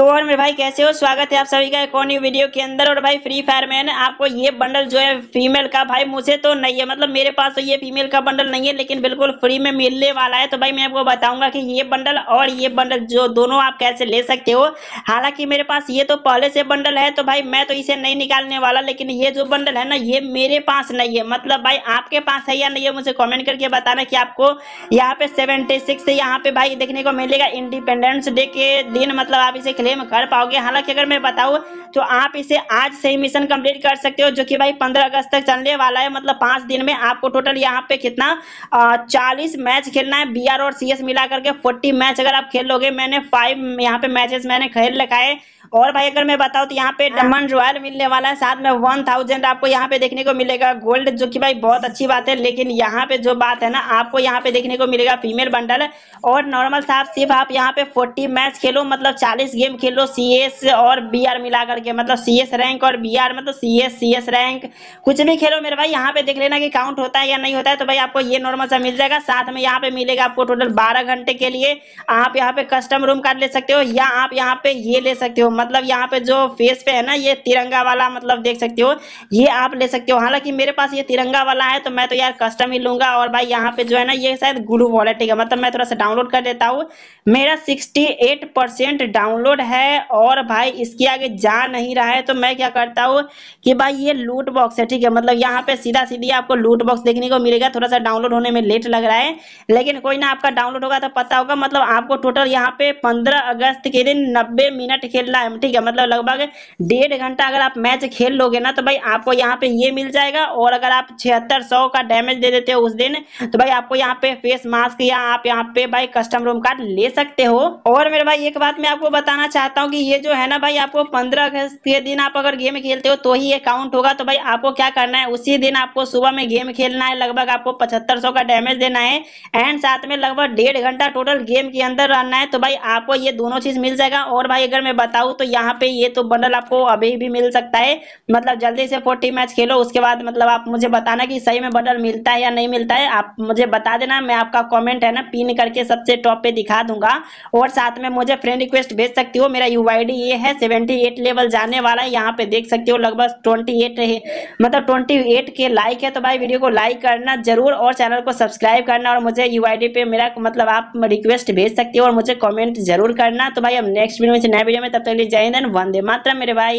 तो और मेरे भाई कैसे हो स्वागत है आप सभी का एक और न्यू वीडियो के अंदर और भाई फ्री फायर में आपको ये बंडल जो है फीमेल का भाई मुझे तो नहीं है मतलब मेरे पास तो ये फीमेल का बंडल नहीं है लेकिन बिल्कुल फ्री में मिलने वाला है तो भाई मैं आपको बताऊंगा कि ये बंडल और ये बंडल जो दोनों आप कैसे ले सकते हो हालांकि मेरे पास ये तो पहले से बंडल है तो भाई मैं तो इसे नहीं निकालने वाला लेकिन ये जो बंडल है ना ये मेरे पास नहीं है मतलब भाई आपके पास है या नहीं है मुझे कॉमेंट करके बताना कि आपको यहाँ पे सेवेंटी सिक्स यहाँ पे भाई देखने को मिलेगा इंडिपेंडेंस डे के दिन मतलब आप इसे में कर पाओगे हालांकि अगर मैं बताऊँ तो आप इसे आज से ही मिशन कंप्लीट कर सकते हो जो कि भाई पंद्रह अगस्त तक चलने वाला है मतलब पाँच दिन में आपको टोटल यहाँ पे कितना चालीस मैच खेलना है बी और सी मिला करके फोर्टी मैच अगर आप खेल लोगे मैंने फाइव यहाँ पे मैचेस मैंने खेल रखा है और भाई अगर मैं बताऊँ तो यहाँ पे डमन हाँ। रॉयल मिलने वाला है साथ में वन थाउजेंड आपको यहाँ पे देखने को मिलेगा गोल्ड जो कि भाई बहुत अच्छी बात है लेकिन यहाँ पे जो बात है ना आपको यहाँ पे देखने को मिलेगा फीमेल बंडल और नॉर्मल साहब सिर्फ आप यहाँ पे फोर्टी मैच खेलो मतलब चालीस गेम खेलो सी और बी मिला करके मतलब सी रैंक और बी मतलब सी एस रैंक कुछ भी खेलो मेरे भाई यहाँ पे देख लेना की काउंट होता है या नहीं होता है तो भाई आपको ये नॉर्मल सा मिल जाएगा साथ में यहाँ पे मिलेगा आपको टोटल बारह घंटे के लिए आप यहाँ पे कस्टम रूम कार्ड ले सकते हो या आप यहाँ पे ये ले सकते हो मतलब यहाँ पे जो फेस पे है ना ये तिरंगा वाला मतलब देख सकते हो ये आप ले सकते हो हालांकि मेरे पास ये तिरंगा वाला है तो मैं तो यार कस्टम ही लूंगा और भाई यहाँ पे जो है ना ये शायद ग्लू वॉलेट है मतलब मैं थोड़ा सा डाउनलोड कर देता हूँ मेरा सिक्सटी एट परसेंट डाउनलोड है और भाई इसके आगे जा नहीं रहा है तो मैं क्या करता हूँ कि भाई ये लूट बॉक्स है ठीक है मतलब यहाँ पे सीधा सीधी आपको लूट बॉक्स देखने को मिलेगा थोड़ा सा डाउनलोड होने में लेट लग रहा है लेकिन कोई ना आपका डाउनलोड होगा तो पता होगा मतलब आपको टोटल यहाँ पे पंद्रह अगस्त के दिन नब्बे मिनट खेलना है टाइम ठीक है मतलब लगभग डेढ़ घंटा अगर आप मैच खेल लोगे ना तो भाई आपको यहाँ पे ये मिल जाएगा और अगर आप छिहत्तर सौ का डैमेज दे देते हो उस दिन तो भाई आपको यहाँ पे फेस मास्क या आप यहाँ पे भाई कस्टम रूम कार्ड ले सकते हो और मेरे भाई एक बात मैं आपको बताना चाहता हूँ कि ये जो है ना भाई आपको पंद्रह अगस्त के दिन आप अगर गेम खेलते हो तो ही अकाउंट होगा तो भाई आपको क्या करना है उसी दिन आपको सुबह में गेम खेलना है लगभग आपको पचहत्तर का डैमेज देना है एंड साथ में लगभग डेढ़ घंटा टोटल गेम के अंदर रहना है तो भाई आपको ये दोनों चीज मिल जाएगा और भाई अगर मैं बताऊँ तो यहाँ पे ये तो बंडल आपको अभी भी मिल सकता है मतलब जल्दी से फोर्टी मैच खेलो उसके बाद मतलब आप मुझे बताना कि सही में बंडल मिलता है या नहीं मिलता है आप मुझे बता देना मैं आपका कॉमेंट है ना पिन करके सबसे टॉप पे दिखा दूंगा और साथ में मुझे फ्रेंड रिक्वेस्ट भेज सकती हो मेरा यू ये है सेवेंटी लेवल जाने वाला है यहाँ पे देख सकती हो लगभग ट्वेंटी मतलब ट्वेंटी के लाइक है तो भाई वीडियो को लाइक करना जरूर और चैनल को सब्सक्राइब करना और मुझे यू पे मेरा मतलब आप रिक्वेस्ट भेज सकती हो और मुझे कॉमेंट जरूर करना तो भाई हम नेक्स्ट वीडियो में नया वीडियो में तब तक जय हिंद वंदे मातरम मेरे भाई